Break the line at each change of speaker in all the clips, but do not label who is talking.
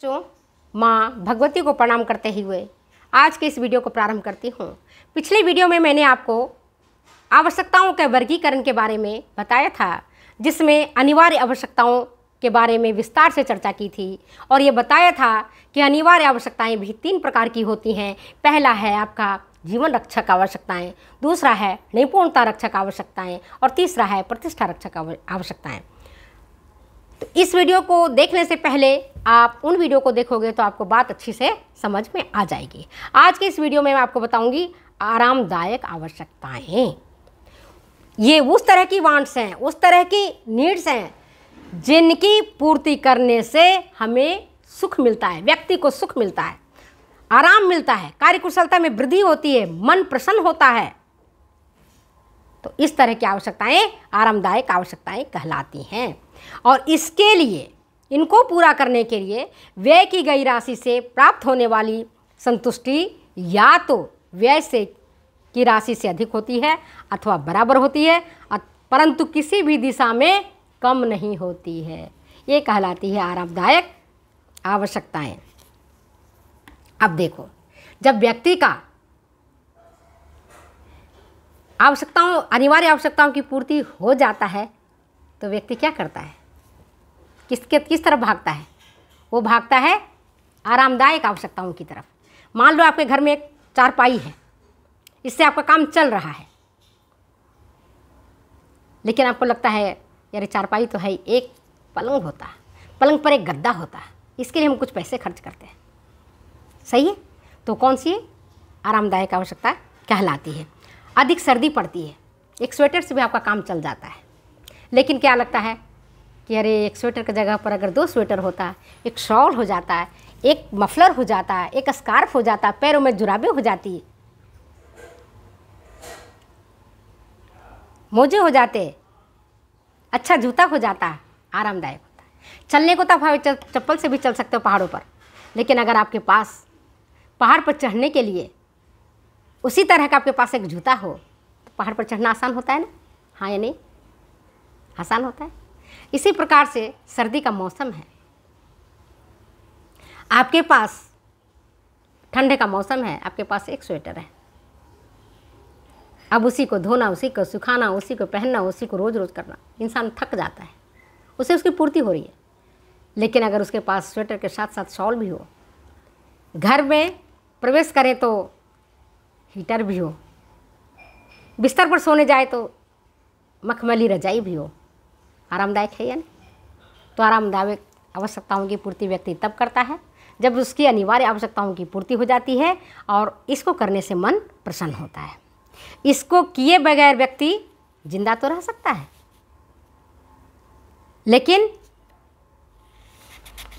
बच्चों माँ भगवती को प्रणाम करते हुए आज के इस वीडियो को प्रारंभ करती हूँ पिछले वीडियो में मैंने आपको आवश्यकताओं के वर्गीकरण के बारे में बताया था जिसमें अनिवार्य आवश्यकताओं के बारे में विस्तार से चर्चा की थी और ये बताया था कि अनिवार्य आवश्यकताएं भी तीन प्रकार की होती हैं पहला है आपका जीवन रक्षक आवश्यकताएं दूसरा है निपुणता रक्षक आवश्यकताएं और तीसरा है प्रतिष्ठा रक्षक आवश्यकताएं तो इस वीडियो को देखने से पहले आप उन वीडियो को देखोगे तो आपको बात अच्छी से समझ में आ जाएगी आज के इस वीडियो में मैं आपको बताऊंगी आरामदायक आवश्यकताएं ये उस तरह की वांट्स हैं उस तरह की नीड्स हैं जिनकी पूर्ति करने से हमें सुख मिलता है व्यक्ति को सुख मिलता है आराम मिलता है कार्यकुशलता में वृद्धि होती है मन प्रसन्न होता है तो इस तरह की आवश्यकताएं आरामदायक आवश्यकताएं कहलाती हैं और इसके लिए इनको पूरा करने के लिए व्यय की गई राशि से प्राप्त होने वाली संतुष्टि या तो व्यय से की राशि से अधिक होती है अथवा बराबर होती है परंतु किसी भी दिशा में कम नहीं होती है ये कहलाती है आरामदायक आवश्यकताएं अब देखो जब व्यक्ति का आवश्यकताओं अनिवार्य आवश्यकताओं की पूर्ति हो जाता है तो व्यक्ति क्या करता है किसके किस तरफ भागता है वो भागता है आरामदायक आवश्यकताओं की तरफ मान लो आपके घर में एक चारपाई है इससे आपका काम चल रहा है लेकिन आपको लगता है यार चारपाई तो है एक पलंग होता है पलंग पर एक गद्दा होता है इसके लिए हम कुछ पैसे खर्च करते हैं सही है तो कौन सी आरामदायक आवश्यकता कहलाती है अधिक सर्दी पड़ती है एक स्वेटर से भी आपका काम चल जाता है लेकिन क्या लगता है कि अरे एक स्वेटर की जगह पर अगर दो स्वेटर होता एक शॉल हो जाता है एक मफलर हो जाता है एक स्कार्फ हो जाता है पैरों में जुराबे हो जाती है मोजे हो जाते अच्छा जूता हो जाता है आरामदायक होता है चलने को तो आप चप्पल से भी चल सकते हो पहाड़ों पर लेकिन अगर आपके पास पहाड़ पर चढ़ने के लिए उसी तरह का आपके पास एक जूता हो तो पहाड़ पर चढ़ना आसान होता है ना हाँ या नहीं आसान होता है इसी प्रकार से सर्दी का मौसम है आपके पास ठंडे का मौसम है आपके पास एक स्वेटर है अब उसी को धोना उसी को सुखाना उसी को पहनना उसी को रोज़ रोज़ करना इंसान थक जाता है उसे उसकी पूर्ति हो रही है लेकिन अगर उसके पास स्वेटर के साथ साथ शॉल भी हो घर में प्रवेश करें तो हीटर भी हो बिस्तर पर सोने जाए तो मखमली रजाई भी हो आरामदायक है या नहीं तो आरामदायक आवश्यकताओं की पूर्ति व्यक्ति तब करता है जब उसकी अनिवार्य आवश्यकताओं की पूर्ति हो जाती है और इसको करने से मन प्रसन्न होता है इसको किए बगैर व्यक्ति जिंदा तो रह सकता है लेकिन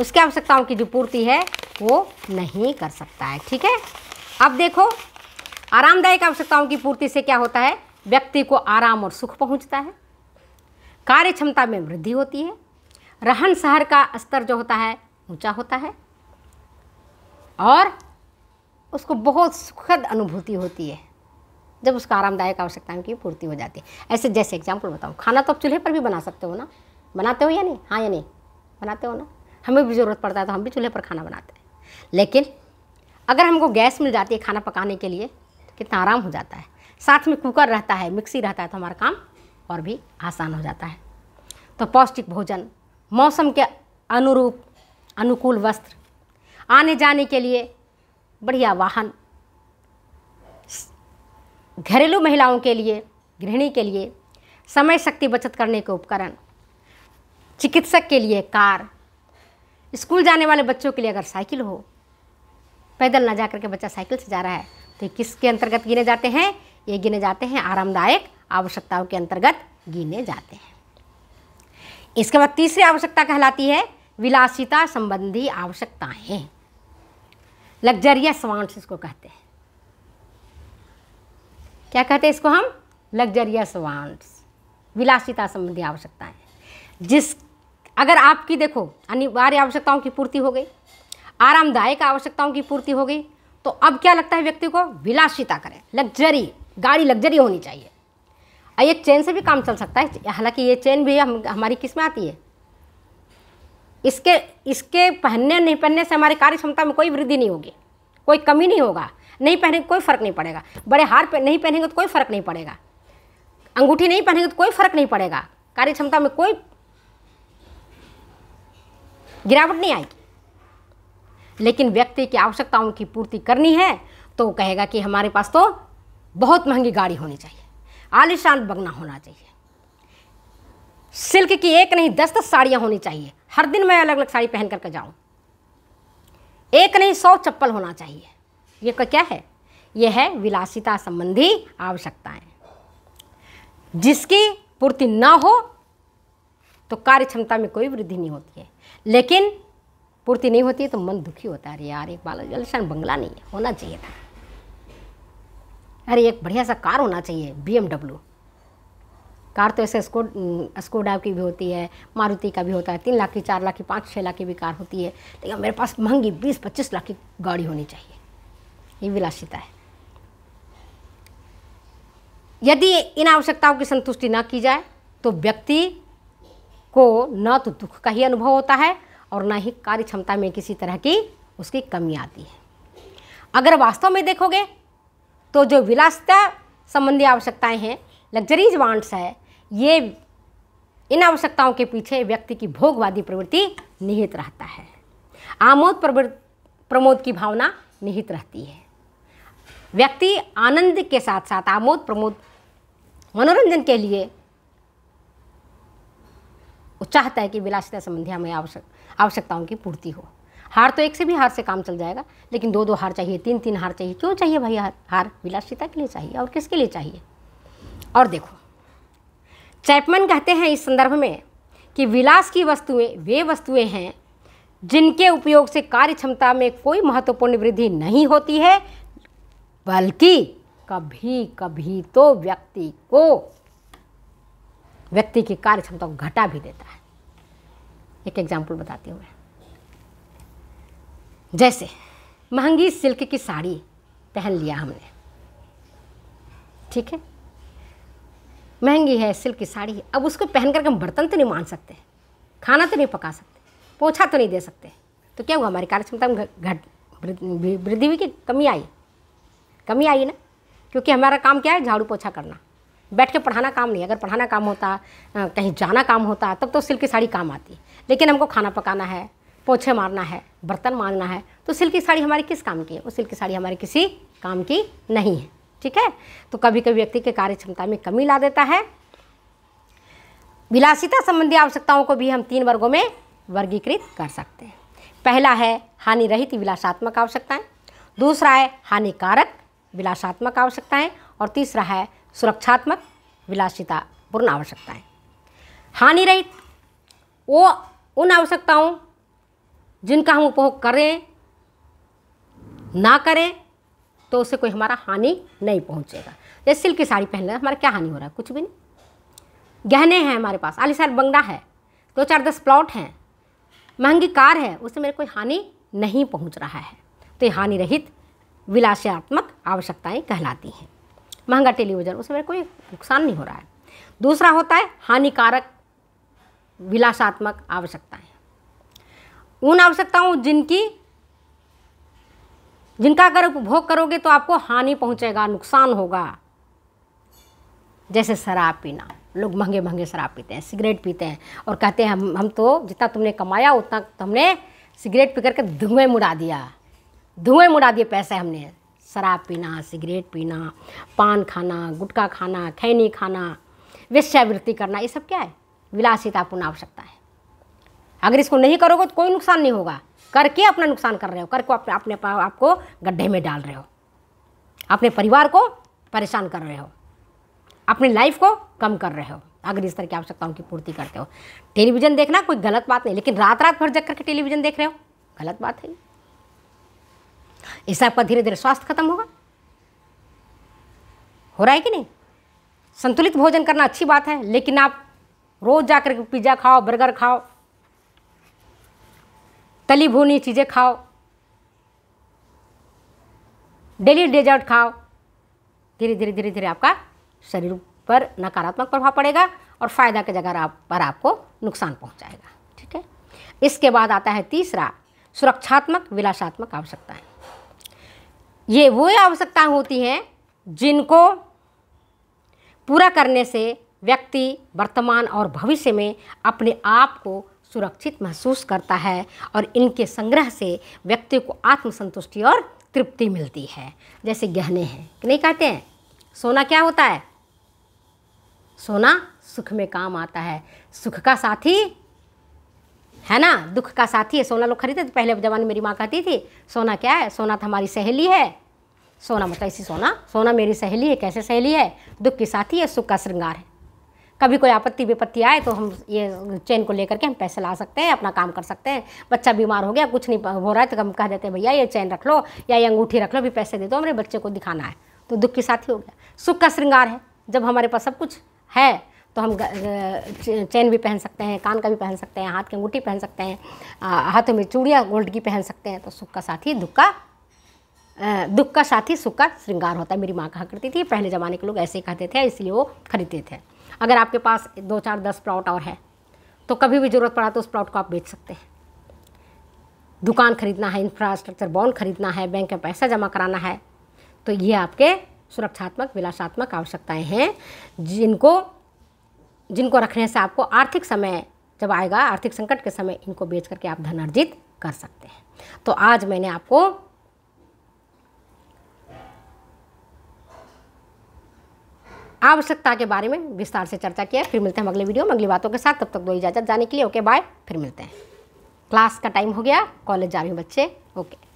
उसकी आवश्यकताओं की जो पूर्ति है वो नहीं कर सकता है ठीक है अब देखो आरामदायक आवश्यकताओं की पूर्ति से क्या होता है व्यक्ति को आराम और सुख पहुंचता है कार्य क्षमता में वृद्धि होती है रहन सहन का स्तर जो होता है ऊंचा होता है और उसको बहुत सुखद अनुभूति होती है जब उसका आरामदायक आवश्यकताओं की पूर्ति हो जाती है ऐसे जैसे एग्जाम्पल बताऊँ खाना तो आप चूल्हे पर भी बना सकते हो ना बनाते हो या नहीं हाँ या नहीं बनाते हो ना हमें भी ज़रूरत पड़ता है तो हम भी चूल्हे पर खाना बनाते हैं लेकिन अगर हमको गैस मिल जाती है खाना पकाने के लिए तो कितना आराम हो जाता है साथ में कुकर रहता है मिक्सी रहता है तो हमारा काम और भी आसान हो जाता है तो पौष्टिक भोजन मौसम के अनुरूप अनुकूल वस्त्र आने जाने के लिए बढ़िया वाहन घरेलू महिलाओं के लिए गृहिणी के लिए समय शक्ति बचत करने के उपकरण चिकित्सक के लिए कार स्कूल जाने वाले बच्चों के लिए अगर साइकिल हो पैदल ना जा करके बच्चा साइकिल से जा रहा है तो किसके अंतर्गत गिने जाते हैं ये गिने जाते हैं आरामदायक आवश्यकताओं के अंतर्गत गिने जाते हैं इसके बाद तीसरी आवश्यकता कहलाती है विलासिता संबंधी आवश्यकताएं लग्जरियस वांट्स इसको कहते हैं क्या कहते हैं इसको हम लग्जरियस वांट्स विलासिता संबंधी आवश्यकताएं जिस अगर आपकी देखो अनिवार्य आवश्यकताओं की पूर्ति हो गई आरामदायक आवश्यकताओं की पूर्ति हो गई तो अब क्या लगता है व्यक्ति को विलासिता करें लग्जरी गाड़ी लग्जरी होनी चाहिए एक चेन से भी काम चल सकता है हालांकि ये चेन भी हम हमारी किस में आती है इसके इसके पहनने नहीं पहनने से हमारी कार्य क्षमता में कोई वृद्धि नहीं होगी कोई कमी नहीं होगा नहीं पहने तो कोई फ़र्क नहीं पड़ेगा बड़े हार पे नहीं पहनेंगे तो कोई फ़र्क नहीं पड़ेगा अंगूठी नहीं पहनेंगे तो कोई फ़र्क नहीं पड़ेगा कार्य क्षमता में कोई गिरावट नहीं आएगी लेकिन व्यक्ति की आवश्यकताओं की पूर्ति करनी है तो कहेगा कि हमारे पास तो बहुत महंगी गाड़ी होनी चाहिए आलिशान बगना होना चाहिए सिल्क की एक नहीं दस दस साड़ियाँ होनी चाहिए हर दिन मैं अलग अलग साड़ी पहन करके जाऊँ एक नहीं सौ चप्पल होना चाहिए ये क्या है ये है विलासिता संबंधी आवश्यकताएं जिसकी पूर्ति ना हो तो कार्य क्षमता में कोई वृद्धि नहीं होती है लेकिन पूर्ति नहीं होती है तो मन दुखी होता है अरे यार एक बाल जलशन बंगला नहीं है होना चाहिए था अरे एक बढ़िया सा कार होना चाहिए बी कार तो ऐसे स्को स्कोडा की भी होती है मारुति का भी होता है तीन लाख की चार लाख की पाँच छः लाख की भी कार होती है लेकिन मेरे पास महंगी बीस पच्चीस लाख की गाड़ी होनी चाहिए ये विलासिता है यदि इन आवश्यकताओं की संतुष्टि न की जाए तो व्यक्ति को न तो दुख का ही अनुभव होता है और न ही कार्य क्षमता में किसी तरह की उसकी कमी आती है अगर वास्तव में देखोगे तो जो विलासता संबंधी आवश्यकताएं हैं लग्जरीज वांट्स है ये इन आवश्यकताओं के पीछे व्यक्ति की भोगवादी प्रवृत्ति निहित रहता है आमोद प्रमोद की भावना निहित रहती है व्यक्ति आनंद के साथ साथ आमोद प्रमोद मनोरंजन के लिए वो चाहता है कि विलासिता संबंधी हमें आवश्यक आवश्यकताओं की पूर्ति हो हार तो एक से भी हार से काम चल जाएगा लेकिन दो दो हार चाहिए तीन तीन हार चाहिए क्यों चाहिए भाई हार हार विलासिता के लिए चाहिए और किसके लिए चाहिए और देखो चैपमन कहते हैं इस संदर्भ में कि विलास की वस्तुएं वे वस्तुएं हैं जिनके उपयोग से कार्य क्षमता में कोई महत्वपूर्ण वृद्धि नहीं होती है बल्कि कभी कभी तो व्यक्ति को व्यक्ति की कार्य क्षमता को घटा भी देता है एक एग्जाम्पल बताती हूँ मैं जैसे महंगी सिल्क की साड़ी पहन लिया हमने ठीक है महंगी है सिल्क की साड़ी अब उसको पहन करके हम बर्तन तो नहीं मान सकते खाना तो नहीं पका सकते पोछा तो नहीं दे सकते तो क्या हुआ हमारी कार्यक्षमता में घट वृद्धि हुई कि कमी आई कमी आई ना क्योंकि हमारा काम क्या है झाड़ू पोछा करना बैठ के पढ़ाना काम नहीं अगर पढ़ाना काम होता कहीं जाना काम होता तब तो सिल्क की साड़ी काम आती लेकिन हमको खाना पकाना है पोछे मारना है बर्तन मांगना है तो सिल्क की साड़ी हमारी किस काम की है वो सिल्क की साड़ी हमारे किसी काम की नहीं है ठीक है तो कभी कभी व्यक्ति के कार्य क्षमता में कमी ला देता है विलासिता संबंधी आवश्यकताओं को भी हम तीन वर्गों में वर्गीकृत कर सकते हैं पहला है हानि रहित विलासात्मक आवश्यकताएं दूसरा है हानिकारक विलासात्मक आवश्यकताएं और तीसरा है सुरक्षात्मक विलासिता पूर्ण आवश्यकताएं हानि रहित वो उन आवश्यकताओं जिनका हम उपभोग करें ना करें तो उससे कोई हमारा हानि नहीं पहुंचेगा जैसे सिल्क की साड़ी पहन ले हमारा क्या हानि हो रहा है कुछ भी नहीं गहने हैं हमारे पास आलिशान बंगड़ा है दो चार दस प्लॉट हैं महंगी कार है उससे मेरे कोई हानि नहीं पहुंच रहा है तो ये हानि रहित विलासात्मक आवश्यकताएं कहलाती हैं महंगा टेलीविज़न उससे मेरे कोई नुकसान नहीं हो रहा है दूसरा होता है हानिकारक विलासात्मक आवश्यकताएं उन आवश्यकताओं जिनकी जिनका अगर उपभोग करोगे तो आपको हानि पहुंचेगा नुकसान होगा जैसे शराब पीना लोग महंगे महंगे शराब पीते हैं सिगरेट पीते हैं और कहते हैं हम हम तो जितना तुमने कमाया उतना तुमने सिगरेट पी करके धुएं मुड़ा दिया धुएं मुड़ा दिए पैसे हमने शराब पीना सिगरेट पीना पान खाना गुटखा खाना खैनी खाना वेश्यावृत्ति करना ये सब क्या है विलासितापूर्ण आवश्यकता है अगर इसको नहीं करोगे तो कोई नुकसान नहीं होगा करके अपना नुकसान कर रहे हो करके अपने अपने आपको गड्ढे में डाल रहे हो अपने परिवार को परेशान कर रहे हो अपनी लाइफ को कम कर रहे हो अगर इस तरह की आवश्यकताओं की पूर्ति करते हो टेलीविज़न देखना कोई गलत बात नहीं लेकिन रात रात भर जग करके टेलीविज़न देख रहे हो गलत बात है इससे आपका धीरे धीरे स्वास्थ्य खत्म होगा हो रहा है कि नहीं संतुलित भोजन करना अच्छी बात है लेकिन आप रोज़ जा के पिज़्ज़ा खाओ बर्गर खाओ तली भुनी चीज़ें खाओ डेली डेजर्ट खाओ धीरे धीरे धीरे धीरे आपका शरीर पर नकारात्मक प्रभाव पड़ेगा और फ़ायदा के जगह आप पर आपको नुकसान पहुंचाएगा ठीक है इसके बाद आता है तीसरा सुरक्षात्मक विलासात्मक आवश्यकताएं ये वो आवश्यकताएं होती हैं जिनको पूरा करने से व्यक्ति वर्तमान और भविष्य में अपने आप को सुरक्षित महसूस करता है और इनके संग्रह से व्यक्ति को आत्मसंतुष्टि और तृप्ति मिलती है जैसे गहने हैं कि नहीं कहते हैं सोना क्या होता है सोना सुख में काम आता है सुख का साथी है ना दुख का साथी है सोना लोग खरीदते थे तो पहले जमाने मेरी माँ कहती थी सोना क्या है सोना तो हमारी सहेली है सोना मतलब ऐसी सोना सोना मेरी सहेली है कैसे सहेली है दुख की साथी है सुख का श्रृंगार है कभी कोई आपत्ति विपत्ति आए तो हम ये चेन को लेकर के हम पैसे ला सकते हैं अपना काम कर सकते हैं बच्चा बीमार हो गया कुछ नहीं हो रहा है तो हम कह देते हैं भैया ये चेन रख लो या ये अंगूठी रख लो भी पैसे दे दो हमारे बच्चे को दिखाना है तो दुख के साथ ही हो गया सुख का श्रृंगार है जब हमारे पास सब कुछ है तो हम चेन भी पहन सकते हैं कान का भी पहन सकते हैं हाथ की अंगूठी पहन सकते हैं हाथों में चूड़िया गोल्ड की पहन सकते हैं तो सुख का साथी दुख का दुख का ही सुख का श्रृंगार होता है मेरी माँ कहा करती थी पहले ज़माने के लोग ऐसे कहते थे इसलिए वो खरीदते थे अगर आपके पास दो चार दस प्लॉट और है तो कभी भी ज़रूरत पड़ा तो उस प्लॉट को आप बेच सकते हैं दुकान खरीदना है इंफ्रास्ट्रक्चर बॉन्ड खरीदना है बैंक में पैसा जमा कराना है तो ये आपके सुरक्षात्मक विलासात्मक आवश्यकताएं हैं जिनको जिनको रखने से आपको आर्थिक समय जब आएगा आर्थिक संकट के समय इनको बेच करके आप धन अर्जित कर सकते हैं तो आज मैंने आपको आवश्यकता के बारे में विस्तार से चर्चा किया फिर मिलते हैं अगले वीडियो में अगली बातों के साथ तब तक दो इजाज़त जाने के लिए ओके बाय फिर मिलते हैं क्लास का टाइम हो गया कॉलेज जा रहे हैं बच्चे ओके